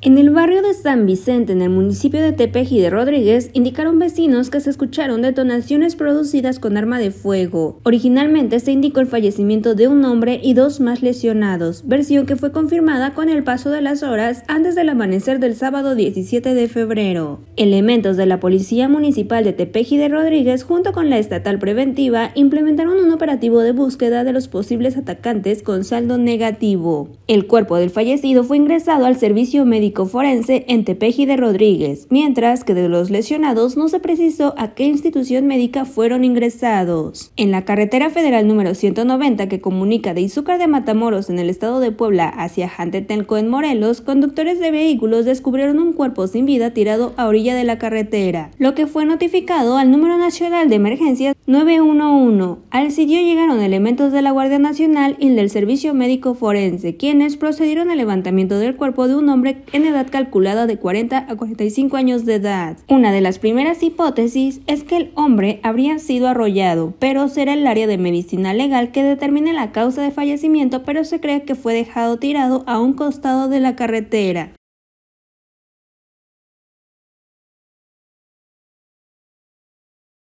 En el barrio de San Vicente, en el municipio de Tepeji de Rodríguez, indicaron vecinos que se escucharon detonaciones producidas con arma de fuego. Originalmente se indicó el fallecimiento de un hombre y dos más lesionados, versión que fue confirmada con el paso de las horas antes del amanecer del sábado 17 de febrero. Elementos de la Policía Municipal de Tepeji de Rodríguez, junto con la estatal preventiva, implementaron un operativo de búsqueda de los posibles atacantes con saldo negativo. El cuerpo del fallecido fue ingresado al servicio médico forense en Tepeji de Rodríguez, mientras que de los lesionados no se precisó a qué institución médica fueron ingresados. En la carretera federal número 190 que comunica de Izúcar de Matamoros en el estado de Puebla hacia Jantetelco en Morelos, conductores de vehículos descubrieron un cuerpo sin vida tirado a orilla de la carretera, lo que fue notificado al número nacional de emergencias 911. Al sitio llegaron elementos de la Guardia Nacional y del Servicio Médico Forense, quienes procedieron al levantamiento del cuerpo de un hombre en edad calculada de 40 a 45 años de edad. Una de las primeras hipótesis es que el hombre habría sido arrollado, pero será el área de medicina legal que determine la causa de fallecimiento, pero se cree que fue dejado tirado a un costado de la carretera.